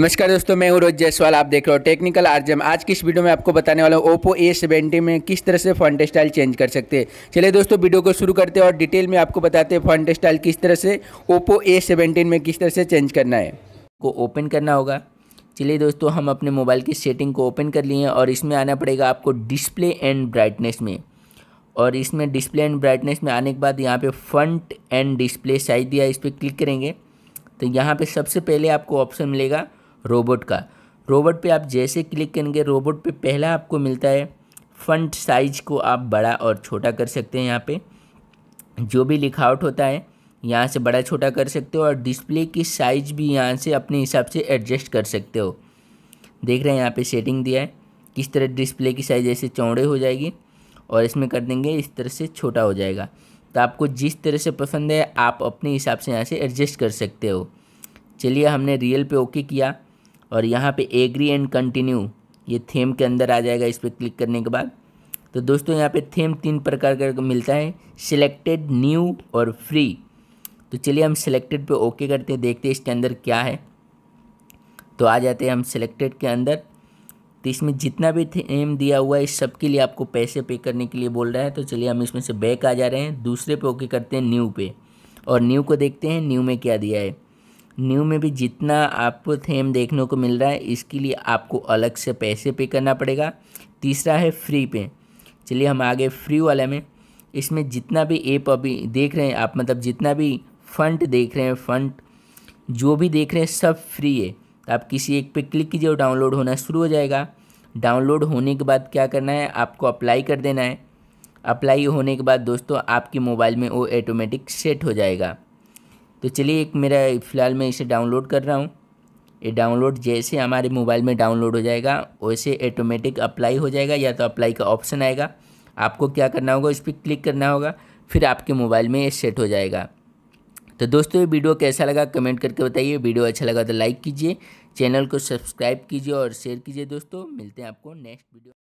नमस्कार दोस्तों मैं हूँ रोज जयसवाल आप देख रहे हो टेक्निकल आर्जम आज की इस वीडियो में आपको बताने वाला हूँ ओप्पो ए सेवेंटी में किस तरह से फ्रंट स्टाइल चेंज कर सकते हैं चलिए दोस्तों वीडियो को शुरू करते हैं और डिटेल में आपको बताते हैं फ्रंट स्टाइल किस तरह से ओप्पो ए सेवेंटीन में किस तरह से चेंज करना है को ओपन करना होगा चलिए दोस्तों हम अपने मोबाइल की सेटिंग को ओपन कर लिए हैं और इसमें आना पड़ेगा आपको डिस्प्ले एंड ब्राइटनेस में और इसमें डिस्प्ले एंड ब्राइटनेस में आने के बाद यहाँ पे फ्रंट एंड डिस्प्ले साइज दिया इस पर क्लिक करेंगे तो यहाँ पे सबसे पहले आपको ऑप्शन मिलेगा रोबोट का रोबोट पे आप जैसे क्लिक करेंगे रोबोट पे पहला आपको मिलता है फंट साइज को आप बड़ा और छोटा कर सकते हैं यहाँ पे जो भी लिखावट होता है यहाँ से बड़ा छोटा कर सकते हो और डिस्प्ले की साइज़ भी यहाँ से अपने हिसाब से एडजस्ट कर सकते हो देख रहे हैं यहाँ पे सेटिंग दिया है किस तरह डिस्प्ले की साइज़ ऐसे चौड़े हो जाएगी और इसमें कर देंगे इस तरह से छोटा हो जाएगा तो आपको जिस तरह से पसंद है आप अपने हिसाब से यहाँ से एडजस्ट कर सकते हो चलिए हमने रियल पे ओके किया और यहाँ पे एग्री एंड कंटिन्यू ये थीम के अंदर आ जाएगा इस पर क्लिक करने के बाद तो दोस्तों यहाँ पे थीम तीन प्रकार का मिलता है सिलेक्टेड न्यू और फ्री तो चलिए हम सिलेक्टेड पे ओके करते हैं देखते हैं इसके अंदर क्या है तो आ जाते हैं हम सिलेक्टेड के अंदर तो इसमें जितना भी थीम दिया हुआ है इस सब के लिए आपको पैसे पे करने के लिए बोल रहा है तो चलिए हम इसमें से बैक आ जा रहे हैं दूसरे पे ओके करते हैं न्यू पे और न्यू को देखते हैं न्यू में क्या दिया है न्यू में भी जितना आपको थेम देखने को मिल रहा है इसके लिए आपको अलग से पैसे पे करना पड़ेगा तीसरा है फ्री पे चलिए हम आगे फ्री वाले में इसमें जितना भी ऐप अभी देख रहे हैं आप मतलब जितना भी फंड देख रहे हैं फंड जो भी देख रहे हैं सब फ्री है तो आप किसी एक पे क्लिक कीजिए और डाउनलोड होना शुरू हो जाएगा डाउनलोड होने के बाद क्या करना है आपको अप्लाई कर देना है अप्लाई होने के बाद दोस्तों आपके मोबाइल में वो ऑटोमेटिक सेट हो जाएगा तो चलिए एक मेरा फ़िलहाल मैं इसे डाउनलोड कर रहा हूँ ये डाउनलोड जैसे हमारे मोबाइल में डाउनलोड हो जाएगा वैसे ऑटोमेटिक अप्लाई हो जाएगा या तो अप्लाई का ऑप्शन आएगा आपको क्या करना होगा इस पर क्लिक करना होगा फिर आपके मोबाइल में ये सेट हो जाएगा तो दोस्तों ये वीडियो कैसा लगा कमेंट करके बताइए वीडियो अच्छा लगा तो लाइक कीजिए चैनल को सब्सक्राइब कीजिए और शेयर कीजिए दोस्तों मिलते हैं आपको नेक्स्ट वीडियो